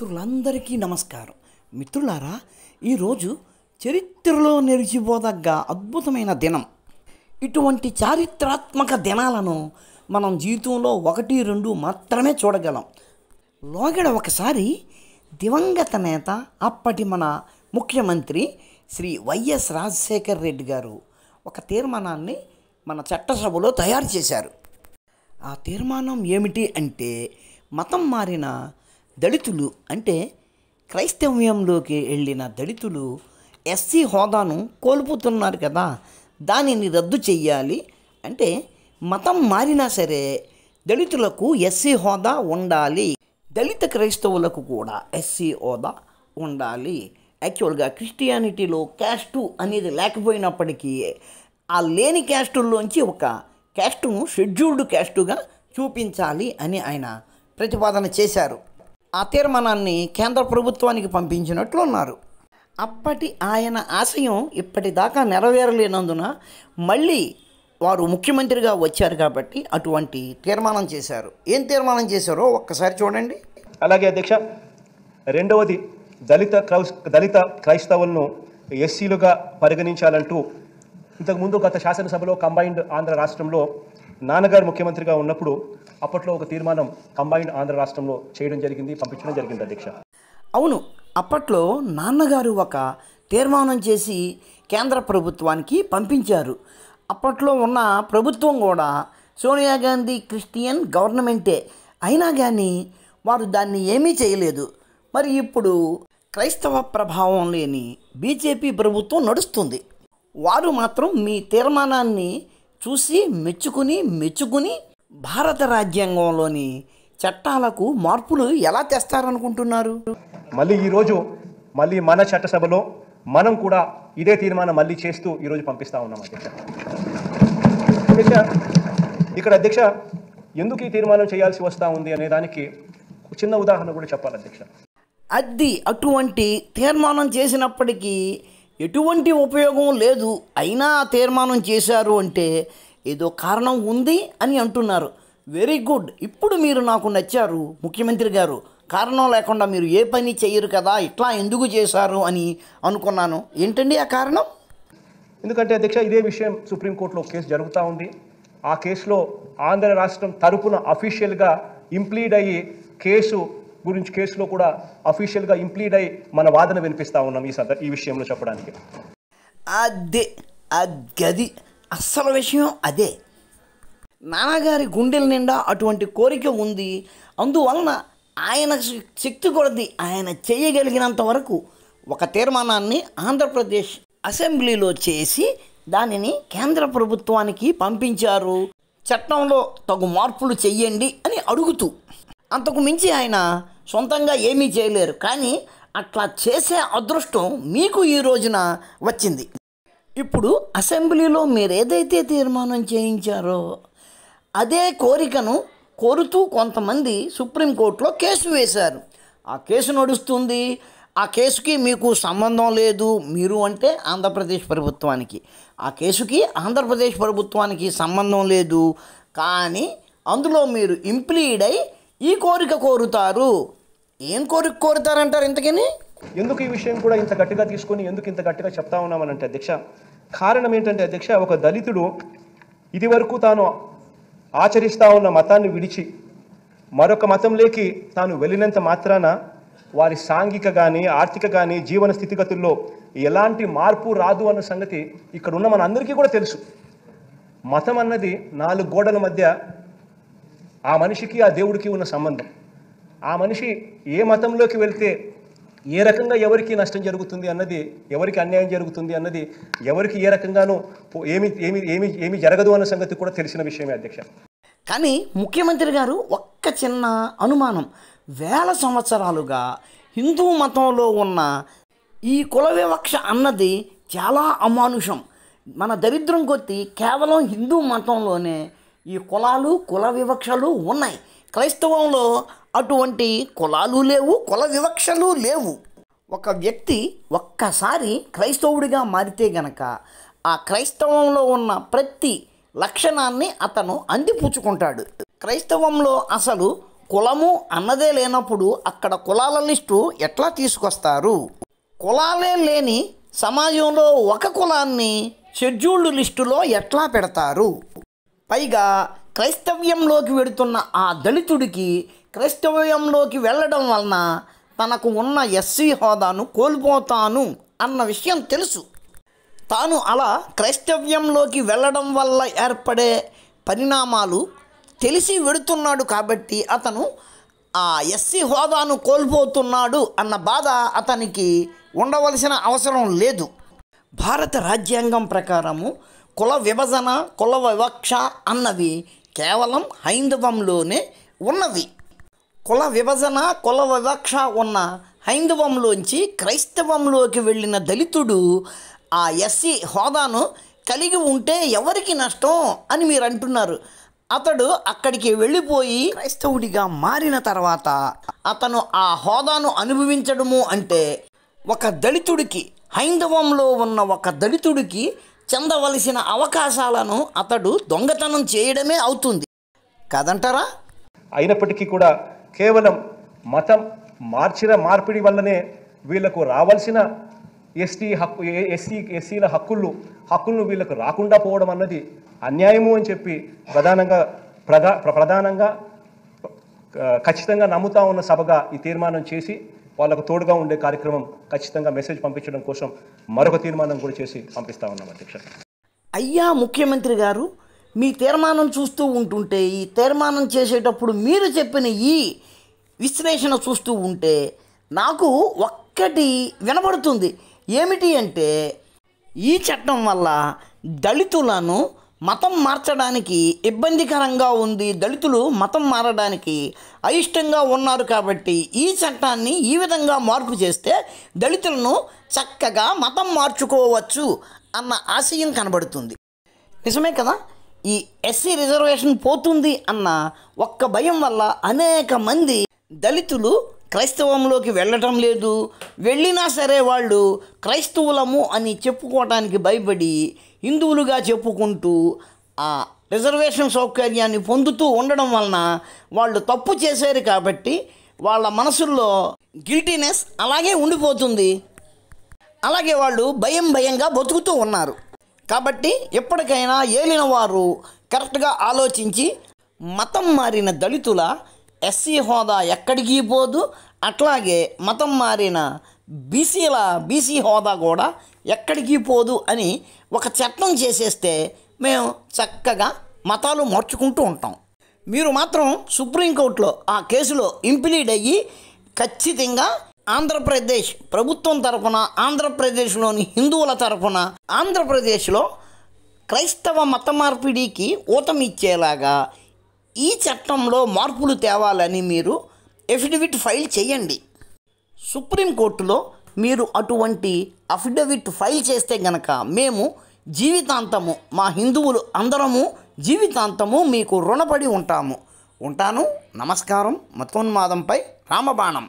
మిత్రులందరికీ నమస్కారం మిత్రులారా ఈరోజు చరిత్రలో నిలిచిపోదగ్గ అద్భుతమైన దినం ఇటువంటి చారిత్రాత్మక దినాలను మనం జీవితంలో ఒకటి రెండు మాత్రమే చూడగలం లోగడ ఒకసారి దివంగత నేత అప్పటి మన ముఖ్యమంత్రి శ్రీ వైఎస్ రాజశేఖర్ రెడ్డి గారు ఒక తీర్మానాన్ని మన చట్టసభలో తయారు చేశారు ఆ తీర్మానం ఏమిటి అంటే మతం మారిన దళితులు అంటే క్రైస్తవ్యంలోకి వెళ్ళిన దళితులు ఎస్సీ హోదాను కోల్పోతున్నారు కదా దానిని రద్దు చేయాలి అంటే మతం మారినా సరే దళితులకు ఎస్సీ హోదా ఉండాలి దళిత క్రైస్తవులకు కూడా ఎస్సీ హోదా ఉండాలి యాక్చువల్గా క్రిస్టియానిటీలో క్యాస్టు అనేది లేకపోయినప్పటికీ ఆ లేని క్యాస్టుల్లోంచి ఒక క్యాస్టును షెడ్యూల్డ్ క్యాస్టుగా చూపించాలి అని ఆయన ప్రతిపాదన చేశారు ఆ తీర్మానాన్ని కేంద్ర ప్రభుత్వానికి పంపించినట్లు ఉన్నారు అప్పటి ఆయన ఆశయం ఇప్పటిదాకా నెరవేరలేనందున మళ్ళీ వారు ముఖ్యమంత్రిగా వచ్చారు కాబట్టి అటువంటి తీర్మానం చేశారు ఏం తీర్మానం చేశారో ఒక్కసారి చూడండి అలాగే అధ్యక్ష రెండవది దళిత క్రౌస్ దళిత క్రైస్తవులను ఎస్సీలుగా పరిగణించాలంటూ ఇంతకుముందు గత శాసనసభలో కంబైన్డ్ ఆంధ్ర రాష్ట్రంలో నాన్నగారు ముఖ్యమంత్రిగా ఉన్నప్పుడు అప్పట్లో ఒక తీర్మానం కంబైన్డ్ ఆంధ్ర రాష్ట్రంలో చేయడం జరిగింది పంపించడం జరిగింది అధ్యక్ష అవును అప్పట్లో నాన్నగారు ఒక తీర్మానం చేసి కేంద్ర ప్రభుత్వానికి పంపించారు అప్పట్లో ఉన్న ప్రభుత్వం కూడా సోనియా గాంధీ క్రిస్టియన్ గవర్నమెంటే అయినా కానీ వారు దాన్ని ఏమీ చేయలేదు మరి ఇప్పుడు క్రైస్తవ ప్రభావం లేని బీజేపీ ప్రభుత్వం నడుస్తుంది వారు మాత్రం మీ తీర్మానాన్ని చూసి మెచ్చుకుని మెచ్చుకుని భారత రాజ్యాంగంలోని చట్టాలకు మార్పులు ఎలా తెస్తారనుకుంటున్నారు మళ్ళీ ఈరోజు మళ్ళీ మన చట్టసభలో మనం కూడా ఇదే తీర్మానం మళ్ళీ చేస్తూ ఈరోజు పంపిస్తా ఉన్నాం అధ్యక్ష అధ్యక్ష ఇక్కడ అధ్యక్ష ఎందుకు ఈ తీర్మానం చేయాల్సి వస్తూ ఉంది అనే దానికి చిన్న ఉదాహరణ కూడా చెప్పాలి అధ్యక్ష అది అటువంటి తీర్మానం చేసినప్పటికీ ఎటువంటి ఉపయోగం లేదు అయినా తీర్మానం చేశారు అంటే ఏదో కారణం ఉంది అని అంటున్నారు వెరీ గుడ్ ఇప్పుడు మీరు నాకు నచ్చారు ముఖ్యమంత్రి గారు కారణం లేకుండా మీరు ఏ పని చేయరు కదా ఇట్లా ఎందుకు చేశారు అని అనుకున్నాను ఏంటండి ఆ కారణం ఎందుకంటే అధ్యక్ష ఇదే విషయం సుప్రీంకోర్టులో కేసు జరుగుతూ ఉంది ఆ కేసులో ఆంధ్ర రాష్ట్రం తరపున అఫీషియల్గా ఇంప్లీడ్ అయ్యి కేసు గురించి కేసులో కూడా అఫీషియల్గా ఇంప్లీడ్ అయి మన వాదన వినిపిస్తూ ఉన్నాం ఈ సంద ఈ విషయంలో చెప్పడానికి అదే గది అస్సలు విషయం అదే నాన్నగారి గుండెల నిండా అటువంటి కోరిక ఉంది అందువలన ఆయన శక్తి కొలది ఆయన చేయగలిగినంత వరకు ఒక తీర్మానాన్ని ఆంధ్రప్రదేశ్ అసెంబ్లీలో చేసి దానిని కేంద్ర ప్రభుత్వానికి పంపించారు చట్టంలో తగు మార్పులు చెయ్యండి అని అడుగుతూ అంతకు మించి ఆయన సొంతంగా ఏమీ చేయలేరు కానీ అట్లా చేసే అదృష్టం మీకు ఈ రోజున వచ్చింది ఇప్పుడు అసెంబ్లీలో మీరు ఏదైతే తీర్మానం చేయించారో అదే కోరికను కోరుతూ కొంతమంది సుప్రీంకోర్టులో కేసు వేశారు ఆ కేసు నడుస్తుంది ఆ కేసుకి మీకు సంబంధం లేదు మీరు అంటే ఆంధ్రప్రదేశ్ ప్రభుత్వానికి ఆ కేసుకి ఆంధ్రప్రదేశ్ ప్రభుత్వానికి సంబంధం లేదు కానీ అందులో మీరు ఇంప్లీడ్ అయి ఈ కోరిక కోరుతారు ఏం కోరిక కోరుతారంటారు ఇంతకని ఎందుకు ఈ విషయం కూడా ఇంత గట్టిగా తీసుకొని ఎందుకు ఇంత గట్టిగా చెప్తా ఉన్నామనంటే అధ్యక్ష కారణం ఏంటంటే అధ్యక్ష ఒక దళితుడు ఇది వరకు తాను ఆచరిస్తూ ఉన్న మతాన్ని విడిచి మరొక మతంలోకి తాను వెళ్ళినంత మాత్రాన వారి సాంఘిక కానీ ఆర్థిక కానీ జీవన స్థితిగతుల్లో ఎలాంటి మార్పు రాదు అన్న సంగతి ఇక్కడ ఉన్న మన అందరికీ కూడా తెలుసు మతం అన్నది నాలుగు గోడల మధ్య ఆ మనిషికి ఆ దేవుడికి ఉన్న సంబంధం ఆ మనిషి ఏ మతంలోకి వెళ్తే ఏ రకంగా ఎవరికి నష్టం జరుగుతుంది అన్నది ఎవరికి అన్యాయం జరుగుతుంది అన్నది ఎవరికి ఏ రకంగానూ ఏమి ఏమి ఏమి ఏమి జరగదు అన్న సంగతి కూడా తెలిసిన విషయమే అధ్యక్ష కానీ ముఖ్యమంత్రి గారు ఒక్క చిన్న అనుమానం వేల సంవత్సరాలుగా హిందూ మతంలో ఉన్న ఈ కుల వివక్ష అన్నది చాలా అమానుషం మన దరిద్రం కొద్దీ కేవలం హిందూ మతంలోనే ఈ కులాలు కుల వివక్షలు ఉన్నాయి క్రైస్తవంలో అటువంటి కులాలు లేవు కుల వివక్షలు లేవు ఒక వ్యక్తి ఒక్కసారి క్రైస్తవుడిగా మారితే గనక ఆ క్రైస్తవంలో ఉన్న ప్రతి లక్షణాన్ని అతను అందిపుచ్చుకుంటాడు క్రైస్తవంలో అసలు కులము అన్నదే లేనప్పుడు అక్కడ కులాల లిస్టు ఎట్లా తీసుకొస్తారు కులాలే లేని సమాజంలో ఒక కులాన్ని షెడ్యూల్డ్ లిస్టులో ఎట్లా పెడతారు పైగా క్రైస్తవ్యంలోకి వెడుతున్న ఆ దళితుడికి క్రైస్తవ్యంలోకి వెళ్ళడం వలన తనకు ఉన్న ఎస్సీ హోదాను కోల్పోతాను అన్న విషయం తెలుసు తాను అలా క్రైస్తవ్యంలోకి వెళ్ళడం వల్ల ఏర్పడే పరిణామాలు తెలిసి వెడుతున్నాడు కాబట్టి అతను ఆ ఎస్సి హోదాను కోల్పోతున్నాడు అన్న బాధ అతనికి ఉండవలసిన అవసరం లేదు భారత రాజ్యాంగం ప్రకారము కుల విభజన కుల వివక్ష అన్నవి కేవలం హైందవంలోనే ఉన్నవి కుల విభజన కుల వివక్ష ఉన్న హైందవంలోంచి క్రైస్తవంలోకి వెళ్ళిన దళితుడు ఆ ఎస్సీ హోదాను కలిగి ఉంటే ఎవరికి నష్టం అని మీరు అంటున్నారు అతడు అక్కడికి వెళ్ళిపోయి క్రైస్తవుడిగా మారిన తర్వాత అతను ఆ హోదాను అనుభవించడము అంటే ఒక దళితుడికి హైందవంలో ఉన్న ఒక దళితుడికి చెందవలసిన అవకాశాలను అతడు దొంగతనం చేయడమే అవుతుంది కదంటారా అయినప్పటికీ కూడా కేవలం మతం మార్చిన మార్పిడి వల్లనే వీళ్లకు రావాల్సిన ఎస్టీ హక్కు ఎస్సీ ఎస్సీల హక్కులు హక్కులను వీళ్ళకు రాకుండా పోవడం అన్నది అన్యాయము అని చెప్పి ప్రధానంగా ప్రధా ప్రధానంగా ఖచ్చితంగా నమ్ముతా ఉన్న సభగా ఈ తీర్మానం చేసి వాళ్ళకు తోడుగా ఉండే కార్యక్రమం ఖచ్చితంగా మెసేజ్ పంపించడం కోసం మరొక తీర్మానం కూడా చేసి పంపిస్తా ఉన్నాం అధ్యక్ష అయ్యా ముఖ్యమంత్రి గారు మీ తీర్మానం చూస్తూ ఉంటుంటే ఈ తీర్మానం చేసేటప్పుడు మీరు చెప్పిన ఈ విశ్లేషణ చూస్తూ ఉంటే నాకు ఒక్కటి వినబడుతుంది ఏమిటి అంటే ఈ చట్టం వల్ల దళితులను మతం మార్చడానికి ఇబ్బందికరంగా ఉంది దళితులు మతం మారడానికి అయిష్టంగా ఉన్నారు కాబట్టి ఈ చట్టాన్ని ఈ విధంగా మార్పు చేస్తే దళితులను చక్కగా మతం మార్చుకోవచ్చు అన్న ఆశయం కనబడుతుంది నిజమే కదా ఈ ఎస్సీ రిజర్వేషన్ పోతుంది అన్న ఒక్క భయం వల్ల అనేక మంది దళితులు క్రైస్తవంలోకి వెళ్ళటం లేదు వెళ్ళినా సరే వాళ్ళు క్రైస్తవులము అని చెప్పుకోవటానికి భయపడి హిందువులుగా చెప్పుకుంటూ ఆ రిజర్వేషన్ సౌకర్యాన్ని పొందుతూ ఉండడం వలన వాళ్ళు తప్పు చేశారు కాబట్టి వాళ్ళ మనసుల్లో గిల్టీనెస్ అలాగే ఉండిపోతుంది అలాగే వాళ్ళు భయం భయంగా బతుకుతూ ఉన్నారు కాబట్టి ఎప్పటికైనా ఏలిన వారు కరెక్ట్గా ఆలోచించి మతం మారిన దళితుల ఎస్సీ హోదా ఎక్కడికి పోదు అట్లాగే మతం మారిన బీసీల బీసీ హోదా కూడా ఎక్కడికి పోదు అని ఒక చట్టం చేసేస్తే మేము చక్కగా మతాలు మార్చుకుంటూ ఉంటాం మీరు మాత్రం సుప్రీంకోర్టులో ఆ కేసులో ఇంప్లీడ్ అయ్యి ఖచ్చితంగా ఆంధ్రప్రదేశ్ ప్రభుత్వం తరఫున ఆంధ్రప్రదేశ్లోని హిందువుల తరఫున ఆంధ్రప్రదేశ్లో క్రైస్తవ మత మార్పిడికి ఊతమిచ్చేలాగా ఈ చట్టంలో మార్పులు తేవాలని మీరు ఎఫిడవిట్ ఫైల్ చేయండి సుప్రీంకోర్టులో మీరు అటువంటి అఫిడవిట్ ఫైల్ చేస్తే గనక మేము జీవితాంతము మా హిందువులు అందరము జీవితాంతము మీకు రుణపడి ఉంటాము ఉంటాను నమస్కారం మతోన్మాదంపై రామబాణం